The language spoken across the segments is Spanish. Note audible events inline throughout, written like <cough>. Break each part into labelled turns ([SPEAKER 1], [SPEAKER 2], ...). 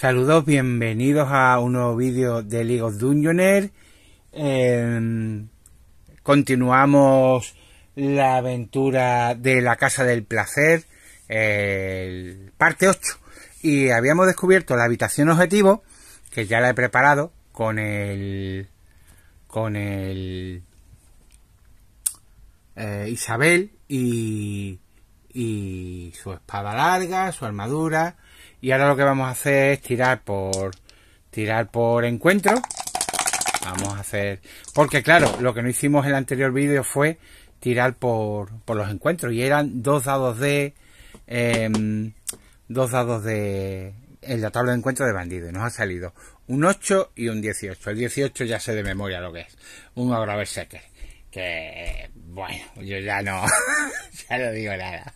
[SPEAKER 1] Saludos, bienvenidos a un nuevo vídeo de League of Dungeoner. Em, continuamos la aventura de la Casa del Placer, parte 8. Y habíamos descubierto la habitación objetivo, que ya la he preparado con el... con el... Eh, Isabel y, y su espada larga, su armadura y ahora lo que vamos a hacer es tirar por tirar por encuentro vamos a hacer porque claro lo que no hicimos en el anterior vídeo fue tirar por, los encuentros y eran dos dados de em, dos dados de en la tabla de encuentro de bandido y nos ha salido un 8 y un 18 el 18 ya sé de memoria lo que es un agravessecker que bueno, yo ya no, <laughs> ya no digo nada.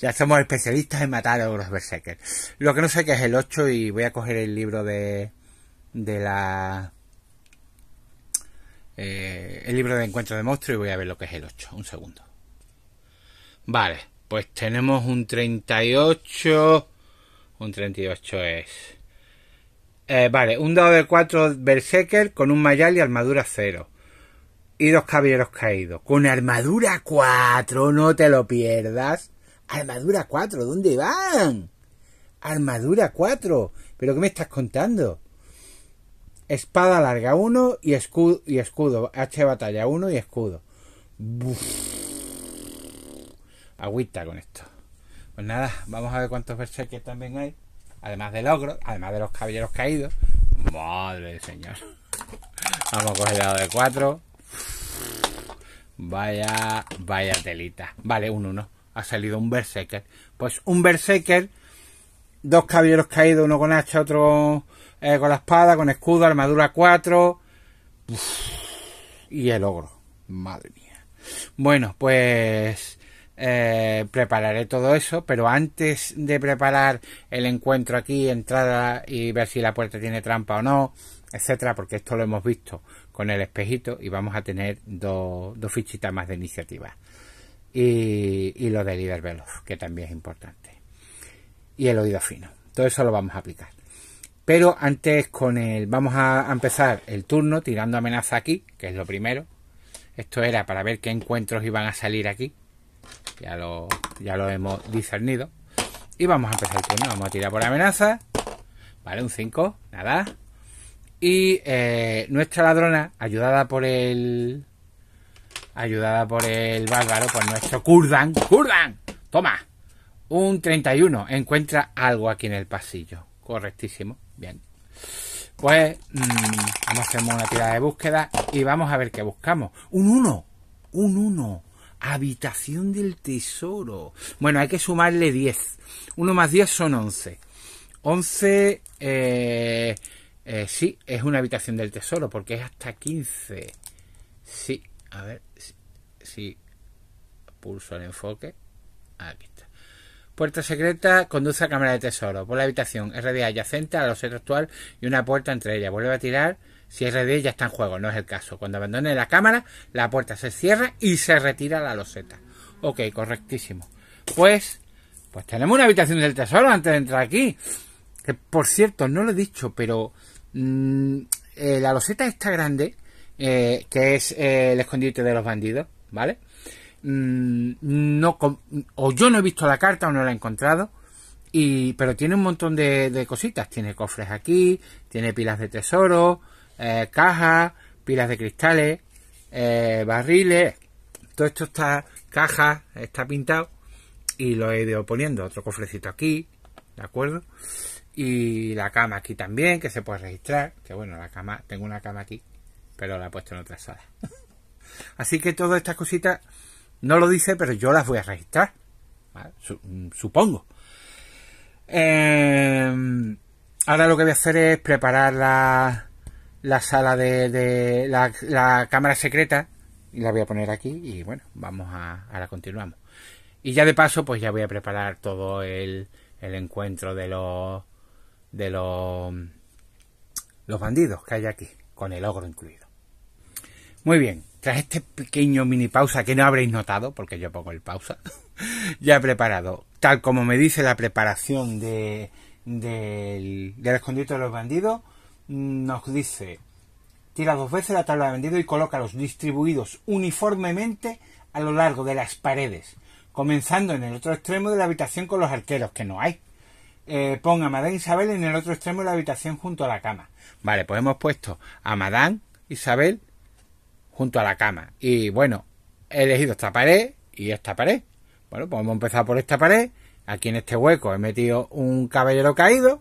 [SPEAKER 1] Ya somos especialistas en matar a los berserkers. Lo que no sé que es el 8 y voy a coger el libro de, de la... Eh, el libro de encuentro de monstruos y voy a ver lo que es el 8. Un segundo. Vale, pues tenemos un 38. Un 38 es... Eh, vale, un dado de 4 berserker con un mayal y armadura 0 y los caballeros caídos. Con armadura 4, no te lo pierdas. Armadura 4, ¿dónde van? Armadura 4, ¿pero qué me estás contando? Espada larga 1 y escudo, y escudo. H batalla 1 y escudo. Agüita con esto. Pues nada, vamos a ver cuántos berserkers también hay. Además de ogro, además de los caballeros caídos. Madre señor. Vamos a coger de 4. Vaya, vaya telita. Vale, un 1. Ha salido un Berserker. Pues un Berserker, dos caballeros caídos, uno con hacha, otro eh, con la espada, con escudo, armadura 4. y el ogro. Madre mía. Bueno, pues eh, prepararé todo eso, pero antes de preparar el encuentro aquí, entrada y ver si la puerta tiene trampa o no, etcétera, porque esto lo hemos visto con el espejito y vamos a tener dos, fichitas más de iniciativa. Y, lo de líder veloz, que también es importante. Y el oído fino. Todo eso lo vamos a aplicar. Pero antes con el... Vamos a empezar el turno tirando amenaza aquí, que es lo primero. Esto era para ver qué encuentros iban a salir aquí. Ya lo, ya lo hemos discernido. Y vamos a empezar el turno. Vamos a tirar por amenaza. Vale, un 5. Nada. Y eh, nuestra ladrona, ayudada por el. Ayudada por el bárbaro, por pues nuestro Kurdan. ¡Kurdan! ¡Toma! Un 31. Encuentra algo aquí en el pasillo. Correctísimo. Bien. Pues mm, vamos a hacer una tirada de búsqueda y vamos a ver qué buscamos. Un 1. Un 1. Habitación del tesoro. Bueno, hay que sumarle 10. 1 más 10 son 11. 11. Eh, eh, sí, es una habitación del tesoro, porque es hasta 15. Sí, a ver sí. pulso el enfoque. Aquí está. Puerta secreta conduce a cámara de tesoro. Por la habitación RD adyacente a la loseta actual y una puerta entre ellas. Vuelve a tirar si RD ya está en juego. No es el caso. Cuando abandone la cámara, la puerta se cierra y se retira la loseta. Ok, correctísimo. Pues, pues tenemos una habitación del tesoro antes de entrar aquí. Que por cierto, no lo he dicho, pero Mm, eh, la loseta está grande, eh, que es eh, el escondite de los bandidos, ¿vale? Mm, o yo no he visto la carta o no la he encontrado, y, pero tiene un montón de, cositas. Tiene cofres aquí, tiene pilas de tesoro, cajas, pilas de cristales, barriles. Todo esto está caja, está pintado y lo he ido poniendo. Otro cofrecito aquí, ¿de acuerdo? Y la cama aquí también, que se puede registrar. Que bueno, la cama, tengo una cama aquí, pero la he puesto en otra sala. <laughs> Así que todas estas cositas no lo dice, pero yo las voy a registrar. Mm, supongo. Em, ahora lo que voy a hacer es preparar la, la sala de, la, cámara secreta. Y la voy a poner aquí. Y bueno, vamos a. Ahora continuamos. Y ya de paso, pues ya voy a preparar todo el, el encuentro de los de los, los bandidos que hay aquí, con el ogro incluido. Muy bien, tras este pequeño mini pausa que no habréis notado, porque yo pongo el pausa, <laughs> ya he preparado, tal como me dice la preparación del, del escondite de los bandidos, nos dice, tira dos veces la tabla de bandidos y colócalos distribuidos uniformemente a lo largo de las paredes, comenzando en el otro extremo de la habitación con los arqueros, que no hay. Ponga eh, pon a Madame Isabel en el otro extremo de la habitación junto a la cama. Vale, pues hemos puesto a Madame Isabel junto a la cama. Y bueno, he elegido esta pared y esta pared. Bueno, pues hemos empezado por esta pared. Aquí en este hueco he metido un caballero caído,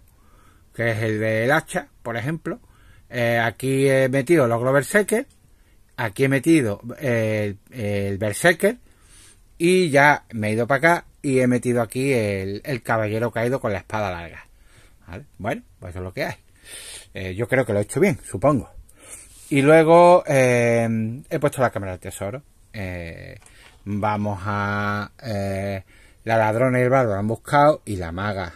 [SPEAKER 1] que es el del hacha, por ejemplo. Eh, aquí he metido los Berserker. Aquí he metido eh, el, el Berserker. Y ya me he ido para acá y he metido aquí el, caballero caído con la espada larga. Bueno, pues eso es lo que hay. Eh, yo creo que lo he hecho bien, supongo. Y luego eh, he puesto la cámara del tesoro. Eh, vamos a... la ladrona y el bardo la han buscado y la maga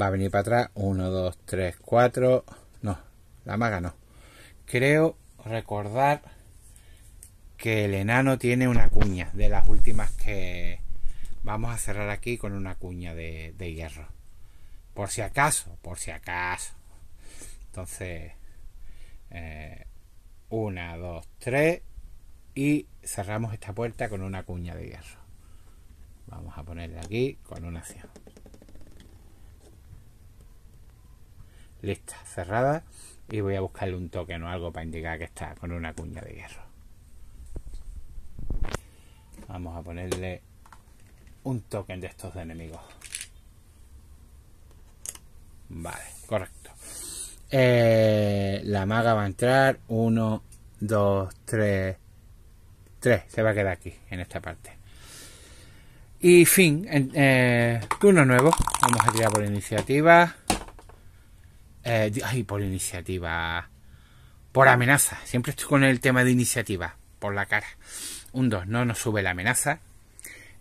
[SPEAKER 1] va a venir para atrás. Uno, dos, tres, cuatro... No, la maga no. Creo recordar que el enano tiene una cuña de las últimas que, Vamos a cerrar aquí con una cuña de, hierro. Por si acaso, por si acaso. Entonces, eh, una, dos, tres. Y cerramos esta puerta con una cuña de hierro. Vamos a ponerle aquí con una acción. Lista, cerrada. Y voy a buscarle un toque o algo para indicar que está con una cuña de hierro. Vamos a ponerle un token de estos enemigos. Vale, correcto. Eh, la maga va a entrar. 1, 2, 3. 3. Se va a quedar aquí, en esta parte. Y fin. Eh, turno nuevo. Vamos a tirar por iniciativa. Eh, ay, por iniciativa. Por amenaza. Siempre estoy con el tema de iniciativa. Por la cara. Un 2. No nos sube la amenaza.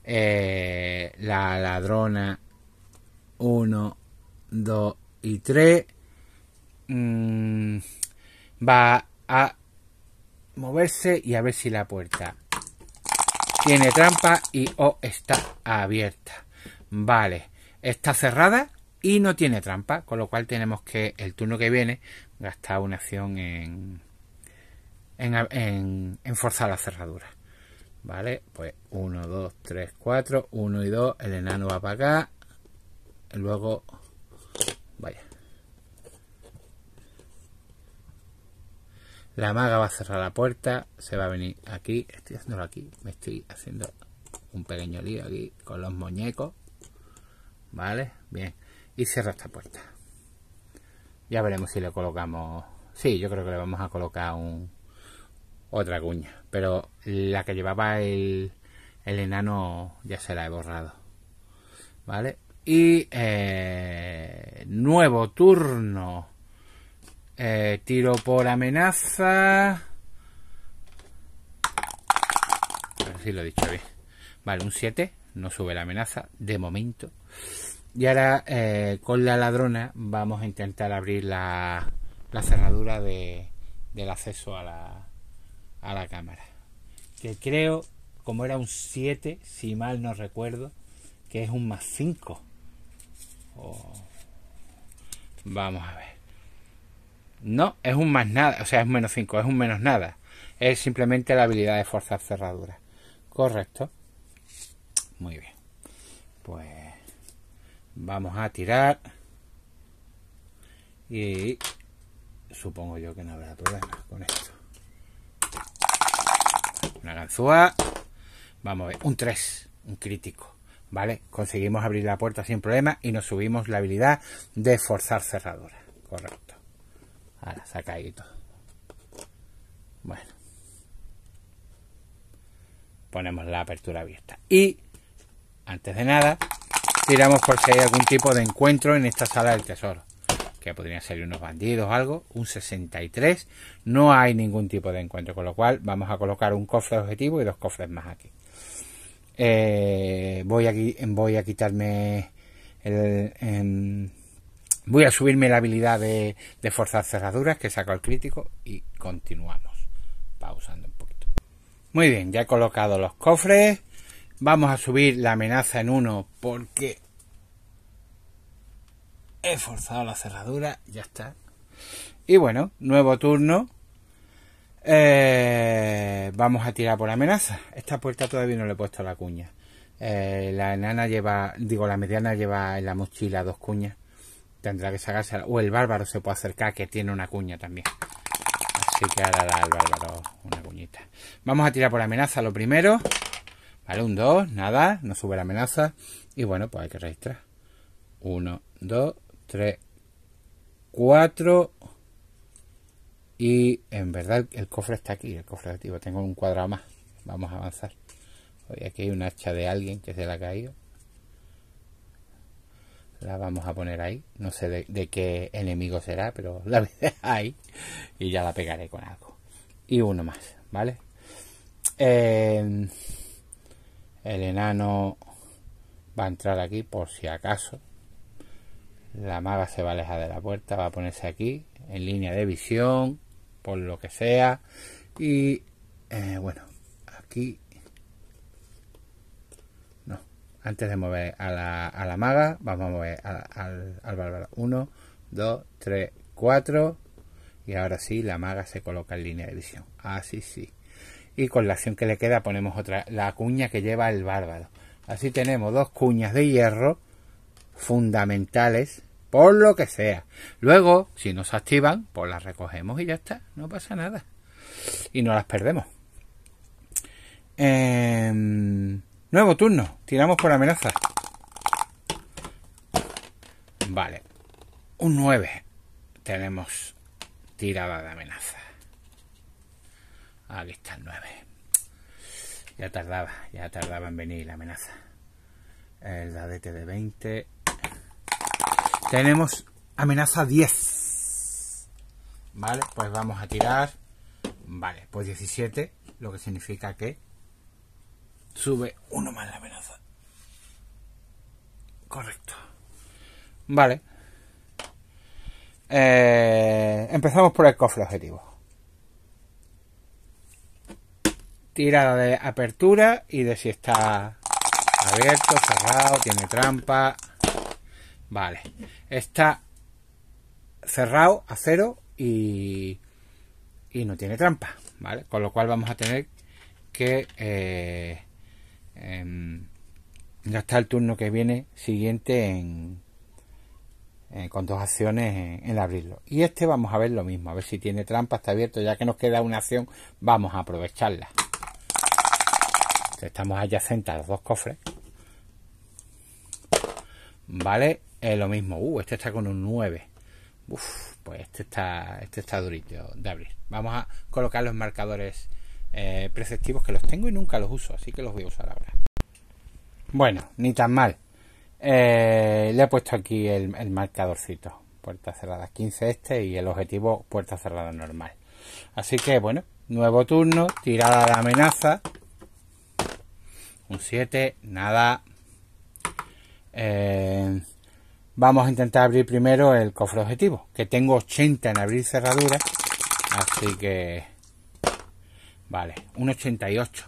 [SPEAKER 1] Eh, la ladrona 1, 2 y 3 mm, va a moverse y a ver si la puerta tiene trampa y o está abierta. Vale, está cerrada y no tiene trampa, con lo cual tenemos que el turno que viene gastar una acción en, en forzar la cerradura. ¿Vale? Pues 1, 2, 3, 4, 1 y 2, el enano va para acá, luego, vaya. La maga va a cerrar la puerta, se va a venir aquí, estoy haciéndolo aquí, me estoy haciendo un pequeño lío aquí con los muñecos, ¿vale? Bien, y cierra esta puerta. Ya veremos si le colocamos, sí, yo creo que le vamos a colocar un, otra cuña. Pero la que llevaba el, el enano ya se la he borrado. ¿Vale? Y eh, nuevo turno. Eh, tiro por amenaza. A si lo he dicho bien. Vale, un 7. No sube la amenaza de momento. Y ahora eh, con la ladrona vamos a intentar abrir la, la cerradura de, del acceso a la, a la cámara. Que creo, como era un 7, si mal no recuerdo, que es un más 5. Vamos a ver. No, es un más nada, o sea, es un menos 5, es un menos nada. Es simplemente la habilidad de forzar cerradura. Correcto. Muy bien. Pues vamos a tirar. Y supongo yo que no habrá problema con esto. Una ganzúa. Vamos a ver. Un 3. Un crítico. ¿Vale? Conseguimos abrir la puerta sin problema y nos subimos la habilidad de forzar cerradura. Correcto. Ahora, saca Bueno. Ponemos la apertura abierta. Y, antes de nada, tiramos por si hay algún tipo de encuentro en esta sala del tesoro que podrían ser unos bandidos o algo, un 63, no hay ningún tipo de encuentro, con lo cual vamos a colocar un cofre objetivo y dos cofres más aquí. Eh, voy, voy a quitarme em, voy a subirme la habilidad de, forzar cerraduras que saco el crítico y continuamos pausando un poquito. Muy bien, ya he colocado los cofres. Vamos a subir la amenaza en uno. porque he forzado la cerradura, ya está. Y bueno, nuevo turno. Eh, vamos a tirar por amenaza. Esta puerta todavía no le he puesto la cuña. Eh, la enana lleva, digo, la mediana lleva en la mochila dos cuñas. Tendrá que sacarse O el bárbaro se puede acercar, que tiene una cuña también. Así que ahora da el bárbaro una cuñita. Vamos a tirar por amenaza lo primero. Vale, un 2, nada, no sube la amenaza. Y bueno, pues hay que registrar. Uno, dos. 3, 4 y en verdad el cofre está aquí, el cofre activo, tengo un cuadrado más, vamos a avanzar. Hoy aquí hay un hacha de alguien que se la ha caído. La vamos a poner ahí, no sé de, qué enemigo será, pero la <laughs> veré ahí y ya la pegaré con algo. Y uno más, ¿vale? Em, el enano va a entrar aquí por si acaso la maga se va a alejar de la puerta, va a ponerse aquí, en línea de visión, por lo que sea. Y eh, bueno, aquí... No, antes de mover a la, a la maga, vamos a mover al, al bárbaro. 1, 2, 3, 4. Y ahora sí, la maga se coloca en línea de visión. Así sí. Y con la acción que le queda ponemos otra, la cuña que lleva el bárbaro. Así tenemos dos cuñas de hierro fundamentales, por lo que sea. Luego, si nos activan, pues las recogemos y ya está, no pasa nada. Y no las perdemos. Em, nuevo turno, tiramos por amenaza. Vale, un 9. Tenemos tirada de amenaza. Aquí está el 9. Ya tardaba, ya tardaba en venir la amenaza. El dadete de 20 tenemos amenaza 10. Vale, pues vamos a tirar. Vale, pues 17, lo que significa que sube uno más la amenaza. Correcto. Vale. Eh, empezamos por el cofre objetivo. Tirada de apertura y de si está abierto, cerrado, tiene trampa, Vale. Está cerrado a cero y, no tiene trampa, ¿vale? Con lo cual vamos a tener que ya eh, está em, el turno que viene siguiente eh, con dos acciones en, abrirlo. Y este vamos a ver lo mismo, a ver si tiene trampa, está abierto, ya que nos queda una acción, vamos a aprovecharla. Estamos allá sentados los dos cofres. Vale, lo mismo. Uh, este está con un 9. Uf, pues este está, este está durito de abrir. Vamos a colocar los marcadores eh, preceptivos que los tengo y nunca los uso, así que los voy a usar ahora. Bueno, ni tan mal. Eh, le he puesto aquí el, el, marcadorcito. Puerta cerrada 15 este y el objetivo puerta cerrada normal. Así que bueno, nuevo turno, tirada de amenaza. Un 7, nada. Eh, vamos a intentar abrir primero el cofre objetivo, que tengo 80 en abrir cerradura, así que... Vale, un 88.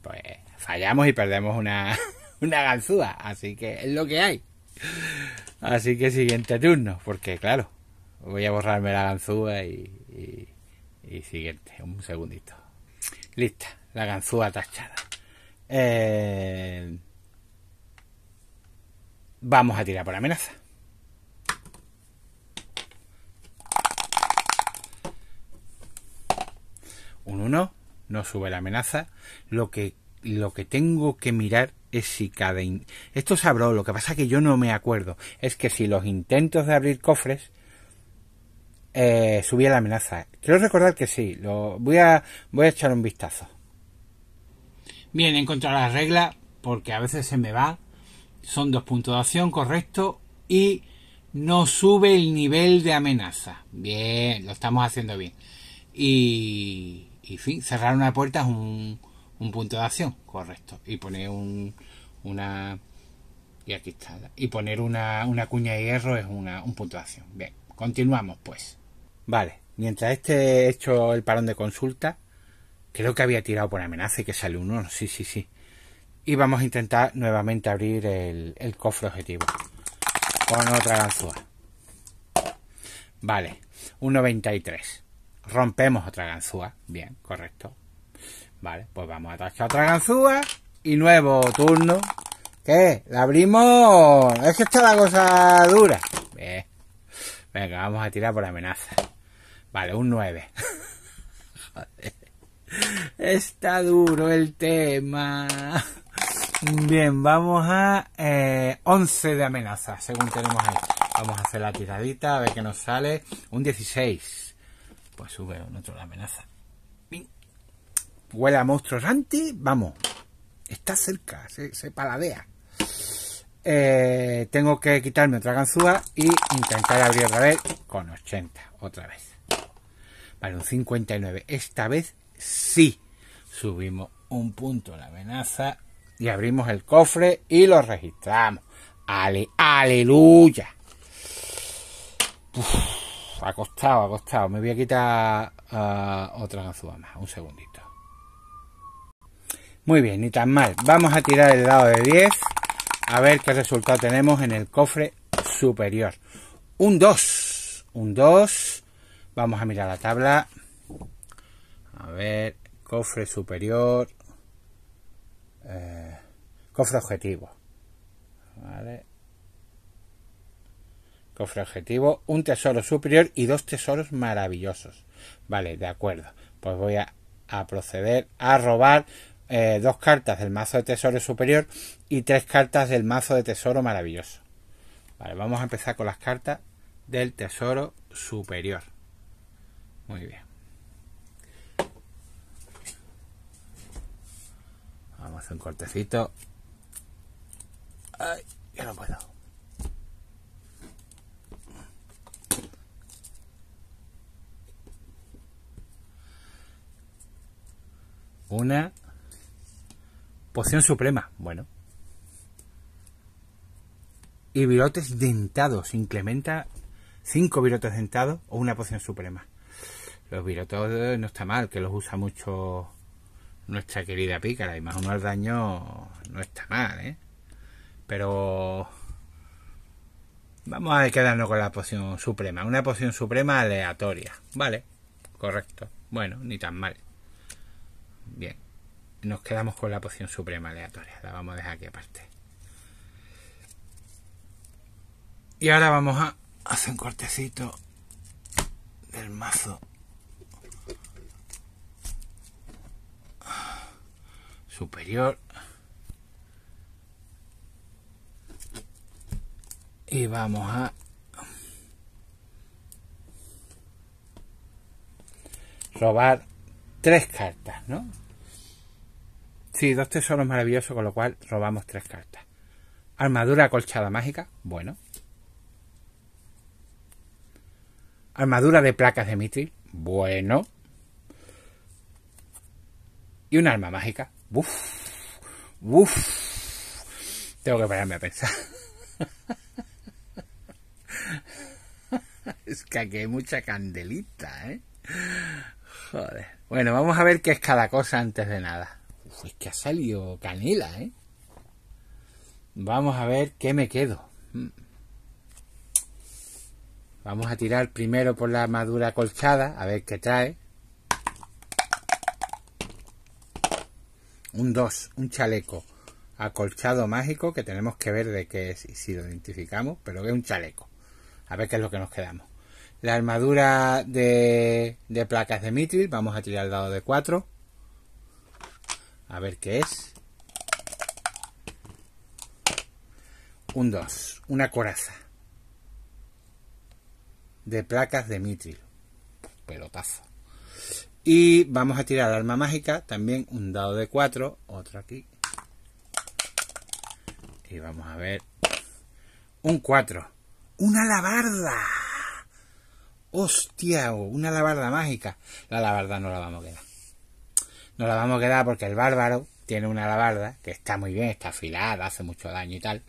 [SPEAKER 1] Pues fallamos y perdemos una, <laughs> una ganzúa, así que es lo que hay. Así que siguiente turno, porque claro, voy a borrarme la ganzúa y, y, y siguiente, un segundito. Lista, la ganzúa tachada. Eh... Vamos a tirar por amenaza. Un 1 no sube la amenaza. Lo que, lo que tengo que mirar es si cada... Esto abrió, lo que pasa que yo no me acuerdo. Es que si los intentos de abrir cofres eh, subía la amenaza. Quiero recordar que sí. Lo, voy, a, voy a echar un vistazo. Bien, he encontrado la regla, porque a veces se me va son dos puntos de acción, correcto. Y no sube el nivel de amenaza. Bien, lo estamos haciendo bien. Y, y fin, cerrar una puerta es un, un punto de acción, correcto. Y poner un, una... Y aquí está. Y poner una, una cuña de hierro es una, un punto de acción. Bien, continuamos pues. Vale, mientras este he hecho el parón de consulta, creo que había tirado por amenaza y que sale uno, Sí, sí, sí y vamos a intentar nuevamente abrir el, cofre objetivo con otra ganzúa. Vale, un 93. Rompemos otra ganzúa. Bien, correcto. Vale, pues vamos a atascar otra ganzúa y nuevo turno. ¿Qué? ¿La abrimos? Es que está la cosa dura. Bien. Venga, vamos a tirar por amenaza. Vale, un 9. <laughs> Está duro el tema. Bien, vamos a 11 eh, de amenaza, según tenemos ahí. Vamos a hacer la tiradita, a ver qué nos sale. Un 16. Pues sube un otro la amenaza. Vuela monstruos anti. vamos. Está cerca, se, paladea. Eh, tengo que quitarme otra ganzúa y intentar abrir otra vez con 80, otra vez. Vale, un 59. Esta vez sí subimos un punto la amenaza y abrimos el cofre y lo registramos. Ale, aleluya. acostado acostado costado, Me voy a quitar ah, otra ganzúa más. Un segundito. Muy bien, ni tan mal. Vamos a tirar el dado de 10. A ver qué resultado tenemos en el cofre superior. Un 2. Un 2. Vamos a mirar la tabla. A ver, cofre superior. Eh, cofre objetivo. ¿Vale? Cofre objetivo, un tesoro superior y dos tesoros maravillosos. Vale, de acuerdo. Pues voy a, proceder a robar eh, dos cartas del mazo de tesoro superior y tres cartas del mazo de tesoro maravilloso. Vale, vamos a empezar con las cartas del tesoro superior. Muy bien. un cortecito. Ay, ya no puedo. Una poción suprema. Bueno. Y virotes dentados. Incrementa cinco virotes dentados o una poción suprema. Los virotes no está mal, que los usa mucho nuestra querida pícara. Y más menos el daño no está mal, ¿eh? Pero vamos a quedarnos con la poción suprema. Una poción suprema aleatoria. Vale, correcto. Bueno, ni tan mal. Bien. Nos quedamos con la poción suprema aleatoria. La vamos a dejar aquí aparte. Y ahora vamos a hacer un cortecito del mazo superior y vamos a robar tres cartas, ¿no? Sí, dos tesoros maravillosos, con lo cual robamos tres cartas. Armadura acolchada mágica, bueno. Armadura de placas de mitril, bueno. Y un arma mágica, Uf, uf. Tengo que pararme a pensar. <laughs> Es que aquí hay mucha candelita, ¿eh? Joder. Bueno, vamos a ver qué es cada cosa antes de nada. Uf, es que ha salido canela, ¿eh? Vamos a ver qué me quedo. Mm. Vamos a tirar primero por la madura colchada, a ver qué trae. Un 2, un chaleco acolchado mágico que tenemos que ver de qué es y si lo identificamos, pero que es un chaleco. A ver qué es lo que nos quedamos. La armadura de, de placas de mitril, vamos a tirar el dado de 4. A ver qué es. Un 2, una coraza. De placas de mitril. Pelotazo. Y vamos a tirar arma mágica, también un dado de 4, otro aquí. Y vamos a ver. Un 4. ¡Una alabarda! ¡Hostia! Una alabarda mágica. La alabarda no la vamos a quedar. No la vamos a quedar porque el bárbaro tiene una alabarda que está muy bien, está afilada, hace mucho daño y tal.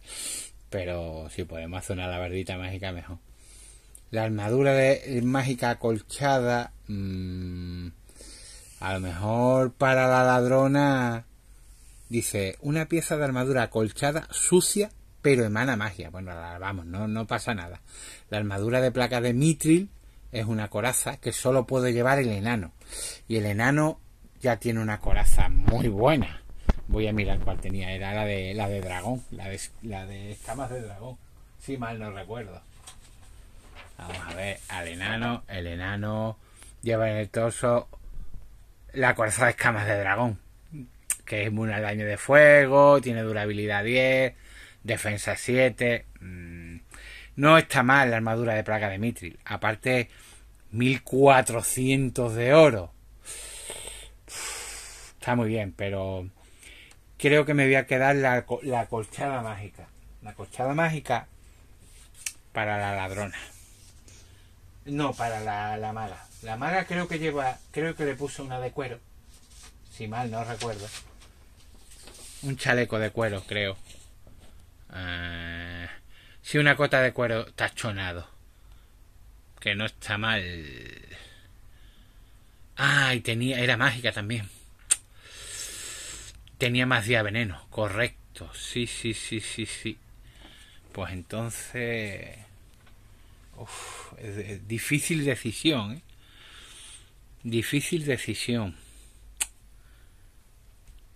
[SPEAKER 1] Pero si podemos hacer una alabardita mágica, mejor. La armadura de eh, mágica acolchada. Mm, a lo mejor para la ladrona dice una pieza de armadura acolchada, sucia, pero emana magia. Bueno, vamos, no, no pasa nada. La armadura de placa de Mitril es una coraza que solo puede llevar el enano. Y el enano ya tiene una coraza muy buena. Voy a mirar cuál tenía. Era la de la de dragón, la de, la de escamas de dragón. Si mal no recuerdo. Vamos a ver, al enano, el enano lleva en el torso la coraza de escamas de dragón, que es inmune al daño de fuego, tiene durabilidad 10, defensa 7. Mm, no está mal la armadura de placa de Mitril. Aparte, 1400 de oro. está muy bien, pero creo que me voy a quedar la, colchada mágica. La colchada mágica para la ladrona. No, para la, mala. La maga creo que lleva, creo que le puso una de cuero, si mal no recuerdo. Un chaleco de cuero, creo. Ah, sí, una cota de cuero tachonado. Que no está mal. Ah, y tenía, era mágica también. Tenía más día veneno, correcto. Sí, sí, sí, sí, sí. Pues entonces... difícil decisión, ¿eh? Difícil decisión.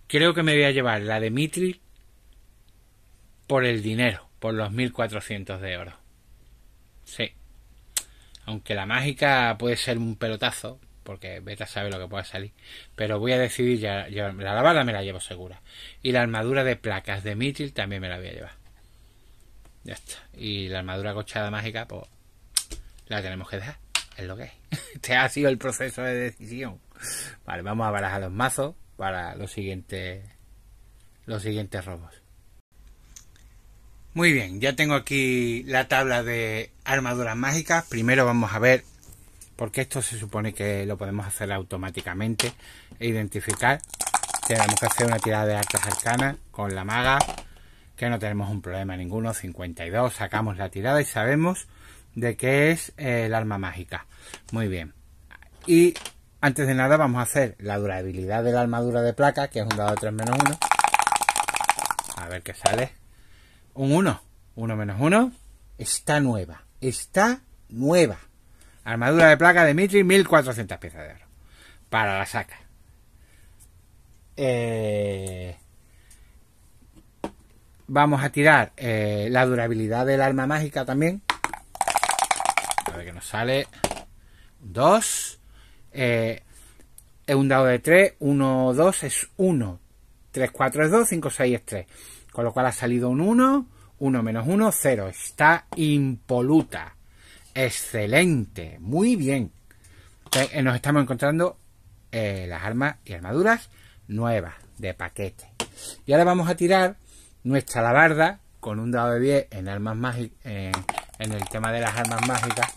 [SPEAKER 1] Creo que me voy a llevar la de Mitri por el dinero, por los 1400 de oro. Sí. Aunque la mágica puede ser un pelotazo, porque Beta sabe lo que pueda salir. Pero voy a decidir ya, la lavada me la llevo segura. Y la armadura de placas de Mithril también me la voy a llevar. Ya está. Y la armadura cochada mágica, pues la tenemos que dejar. Es lo que es. <laughs> Este ha sido el proceso de decisión. Vale, vamos a barajar los mazos para los siguientes los siguientes robos. Muy bien, ya tengo aquí la tabla de armaduras mágicas. Primero vamos a ver, porque esto se supone que lo podemos hacer automáticamente, e identificar. Tenemos que hacer una tirada de altas cercanas con la maga, que no tenemos un problema ninguno, 52. Sacamos la tirada y sabemos de qué es eh, el arma mágica. Muy bien. Y antes de nada vamos a hacer la durabilidad de la armadura de placa, que es un dado de 3 menos 1. A ver qué sale. Un 1. 1 menos 1. Está nueva. Está nueva. Armadura de placa de Mitri, 1400 piezas de oro. Para la saca. Eh, vamos a tirar eh, la durabilidad del arma mágica también. A ver qué nos sale. 2. Eh, es un dado de 3. 1, 2 es 1. 3, 4 es 2. 5, 6 es 3. Con lo cual ha salido un 1. 1 menos 1, 0. Está impoluta. Excelente. Muy bien. Eh, nos estamos encontrando eh, las armas y armaduras nuevas de paquete. Y ahora vamos a tirar nuestra alabarda con un dado de 10 en armas mágicas en el tema de las armas mágicas,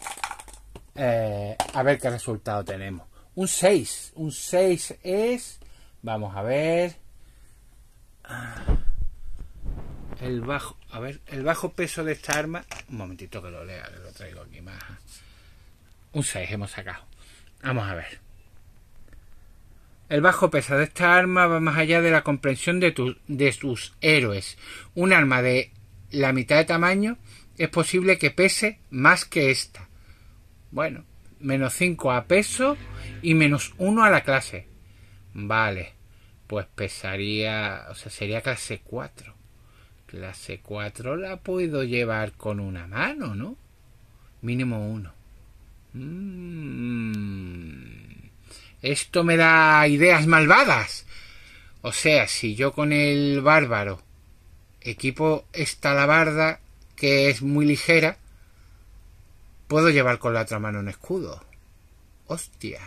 [SPEAKER 1] eh, a ver qué resultado tenemos. Un 6, un 6 es, vamos a ver, ah, el bajo, a ver, el bajo peso de esta arma, un momentito que lo lea, ...le lo traigo aquí más. Un 6 hemos sacado. Vamos a ver. El bajo peso de esta arma va más allá de la comprensión de, tus... de sus héroes. Un arma de la mitad de tamaño es posible que pese más que esta. Bueno, menos 5 a peso y menos 1 a la clase. Vale, pues pesaría, o sea, sería clase 4. Clase 4 la puedo llevar con una mano, ¿no? Mínimo 1. Mm. Esto me da ideas malvadas. O sea, si yo con el bárbaro equipo esta labarda, que es muy ligera, puedo llevar con la otra mano un escudo. Hostia.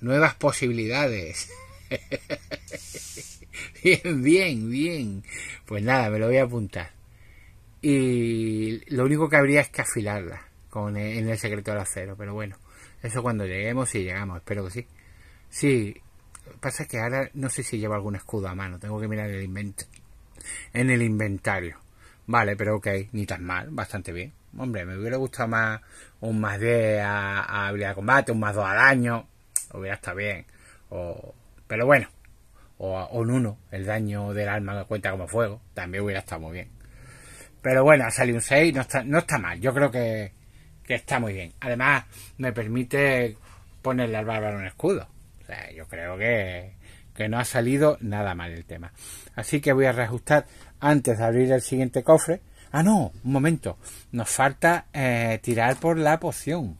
[SPEAKER 1] Nuevas posibilidades. <laughs> bien, bien, bien. Pues nada, me lo voy a apuntar. Y lo único que habría es que afilarla con e, en el secreto del acero. Pero bueno, eso cuando lleguemos, y llegamos, espero que sí. Sí, pasa que ahora no sé si llevo algún escudo a mano. Tengo que mirar el en el inventario. Vale, pero ok, ni tan mal, bastante bien. Hombre, me hubiera gustado más un más de a, habilidad de combate, un más 2 a daño. Hubiera estado bien. pero bueno, o, un 1, el daño del arma que cuenta como fuego, también hubiera estado muy bien. Pero bueno, ha salido un 6, no está, no está mal. Yo creo que, que está muy bien. Además, me permite ponerle al bárbaro un escudo. O sea, yo creo que, que no ha salido nada mal el tema. Así que voy a reajustar antes de abrir el siguiente cofre. Ah, no, un momento. Nos falta eh, tirar por la poción.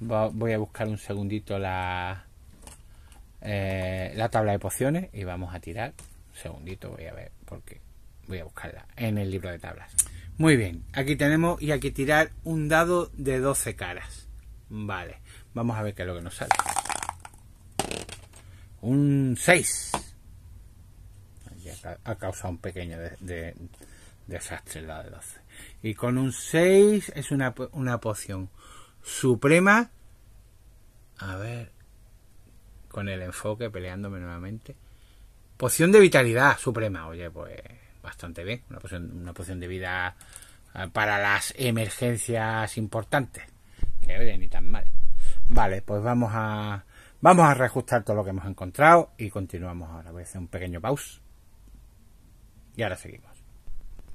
[SPEAKER 1] Voy a buscar un segundito la, eh, la tabla de pociones y vamos a tirar. Un segundito, voy a ver por qué. voy a buscarla en el libro de tablas. Muy bien, aquí tenemos y aquí tirar un dado de 12 caras. Vale, vamos a ver qué es lo que nos sale un 6. Ha causado un pequeño desastre de, desastre la de 12. Y con un 6 es una, poción suprema. A ver, con el enfoque peleándome nuevamente. Poción de vitalidad suprema, oye, pues bastante bien. Una poción, una poción de vida eh, para las emergencias importantes. Que oye, ni tan mal. Vale, pues vamos a, Vamos a reajustar todo lo que hemos encontrado y continuamos ahora. Voy a hacer un pequeño pause. Y ahora seguimos.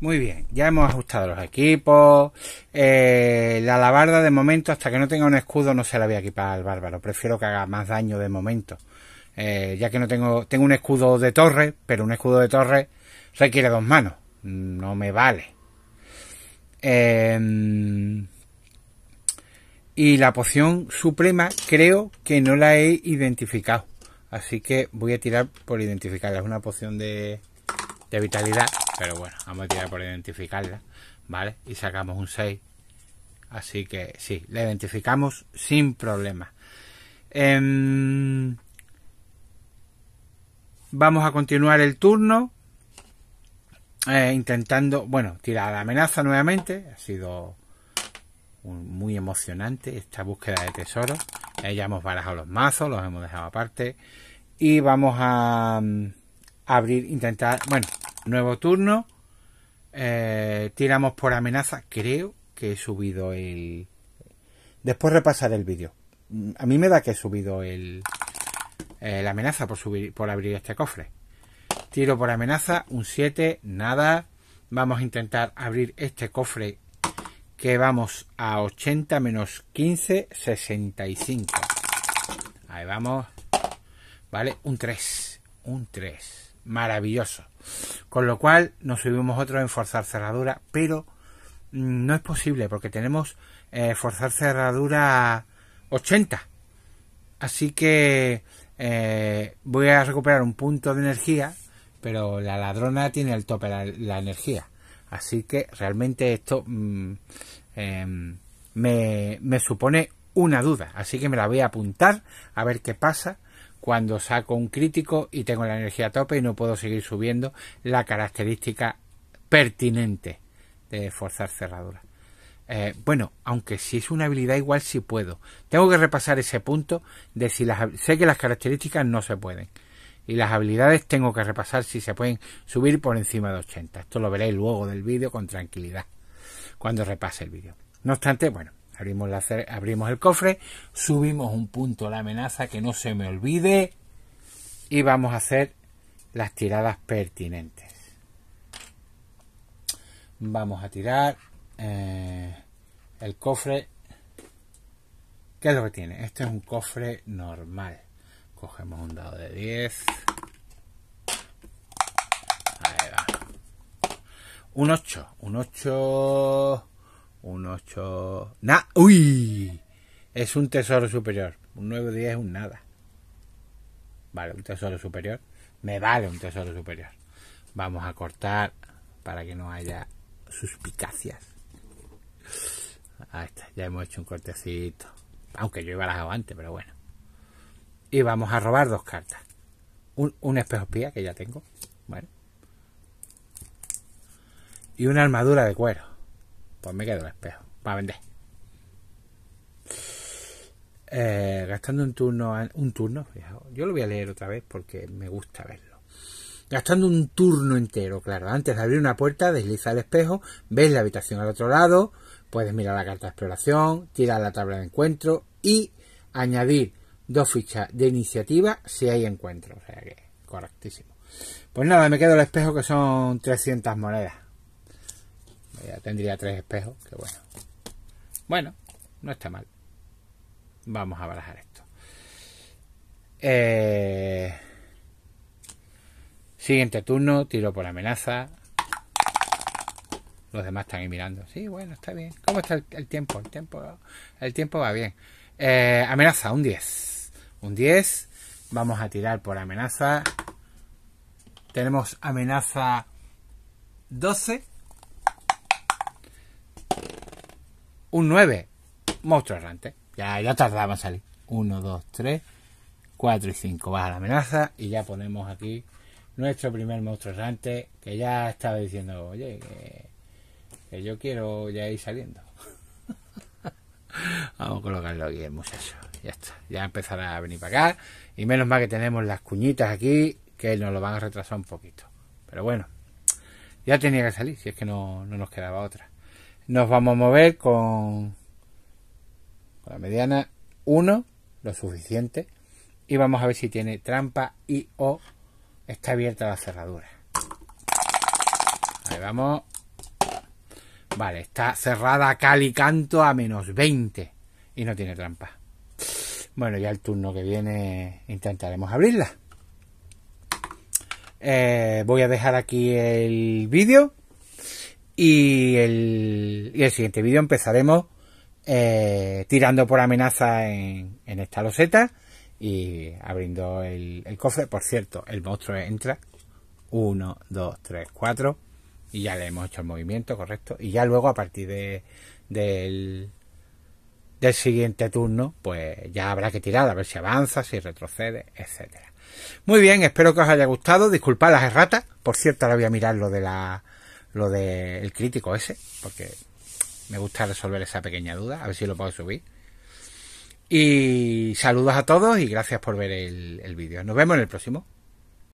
[SPEAKER 1] Muy bien, ya hemos ajustado los equipos. Eh, la alabarda de momento, hasta que no tenga un escudo, no se la voy a equipar al bárbaro. Prefiero que haga más daño de momento. Eh, ya que no tengo, tengo un escudo de torre, pero un escudo de torre requiere dos manos. No me vale. Eh, y la poción suprema creo que no la he identificado. Así que voy a tirar por identificarla. Es una poción de, vitalidad. Pero bueno, vamos a tirar por identificarla. ¿Vale? Y sacamos un 6. Así que sí, la identificamos sin problema. Em, vamos a continuar el turno. Eh, intentando, bueno, tirar la amenaza nuevamente. Ha sido muy emocionante esta búsqueda de tesoros. ya hemos barajado los mazos, los hemos dejado aparte. Y vamos a mm, abrir, intentar, bueno, nuevo turno. Eh, tiramos por amenaza, creo que he subido el... Después repasaré el vídeo. Mm, a mí me da que he subido el, eh, la amenaza por, subir, por abrir este cofre. Tiro por amenaza, un 7, nada. Vamos a intentar abrir este cofre que vamos a 80 menos 15, 65. Ahí vamos. ¿Vale? Un 3. Un 3. Maravilloso. Con lo cual nos subimos otro en forzar cerradura, pero mm, no es posible porque tenemos eh, forzar cerradura 80. Así que eh, voy a recuperar un punto de energía, pero la ladrona tiene el tope la energía. Así que realmente esto mm, em, me, supone una duda. Así que me la voy a apuntar a ver qué pasa cuando saco un crítico y tengo la energía a tope y no puedo seguir subiendo la característica pertinente de forzar cerraduras. Eh, bueno, aunque si es una habilidad igual si sí puedo. Tengo que repasar ese punto de si las, sé que las características no se pueden y las habilidades tengo que repasar si se pueden subir por encima de 80. Esto lo veréis luego del vídeo con tranquilidad, cuando repase el vídeo. No obstante, bueno, abrimos, la, abrimos el cofre, subimos un punto la amenaza que no se me olvide y vamos a hacer las tiradas pertinentes. Vamos a tirar eh, el cofre. ¿Qué es lo que tiene? Este es un cofre normal Cogemos un dado de 10. Ahí va. Un 8. Un 8. Un 8. ¡Uy! Es un tesoro superior. Un 9 10 es un nada. Vale, un tesoro superior. Me vale un tesoro superior. Vamos a cortar para que no haya suspicacias. Ahí está, ya hemos hecho un cortecito. Aunque yo iba a las antes, pero bueno y vamos a robar dos cartas. Un, espejo espía que ya tengo. Bueno. Y una armadura de cuero. Pues me quedo el espejo. Para vender. Eh, gastando un turno. Un turno, Yo lo voy a leer otra vez porque me gusta verlo. Gastando un turno entero, claro. Antes de abrir una puerta, desliza el espejo, ves la habitación al otro lado, puedes mirar la carta de exploración, tirar la tabla de encuentro y añadir dos fichas de iniciativa si hay encuentro. O sea que, correctísimo. Pues nada, me quedo el espejo que son 300 monedas. Ya tendría tres espejos, que bueno. Bueno, no está mal. Vamos a barajar esto. Eh, siguiente turno, tiro por amenaza. Los demás están ahí mirando. Sí, bueno, está bien. ¿Cómo está el, tiempo? El tiempo, el tiempo va bien. Eh, amenaza, un 10 un 10. Vamos a tirar por amenaza. Tenemos amenaza 12. Un 9. Monstruo errante. Ya, ya tardaba en salir. 1, 2, 3, 4 y 5. Baja la amenaza y ya ponemos aquí nuestro primer monstruo errante que ya estaba diciendo, oye, que, yo quiero ya ir saliendo. <laughs> Vamos a colocarlo aquí, Muchachos ya está, ya empezará a venir para acá. Y menos mal que tenemos las cuñitas aquí, que nos lo van a retrasar un poquito. Pero bueno, ya tenía que salir, si es que no, nos quedaba otra. Nos vamos a mover con, la mediana 1, lo suficiente. Y vamos a ver si tiene trampa y o está abierta la cerradura. Ahí vamos. Vale, está cerrada Cali cal y canto a menos 20 y no tiene trampa. Bueno, ya el turno que viene intentaremos abrirla. Eh, voy a dejar aquí el vídeo y el, siguiente vídeo empezaremos eh, tirando por amenaza en, esta loseta y abriendo el, cofre. Por cierto, el monstruo entra. 1, 2, 3, 4 y ya le hemos hecho el movimiento correcto y ya luego a partir de del del siguiente turno, pues ya habrá que tirar a ver si avanza, si retrocede, etcétera. Muy bien, espero que os haya gustado. Disculpad las erratas. Por cierto, ahora voy a mirar lo de la lo del crítico ese, porque me gusta resolver esa pequeña duda, a ver si lo puedo subir. Y saludos a todos y gracias por ver el, el vídeo. Nos vemos en el próximo.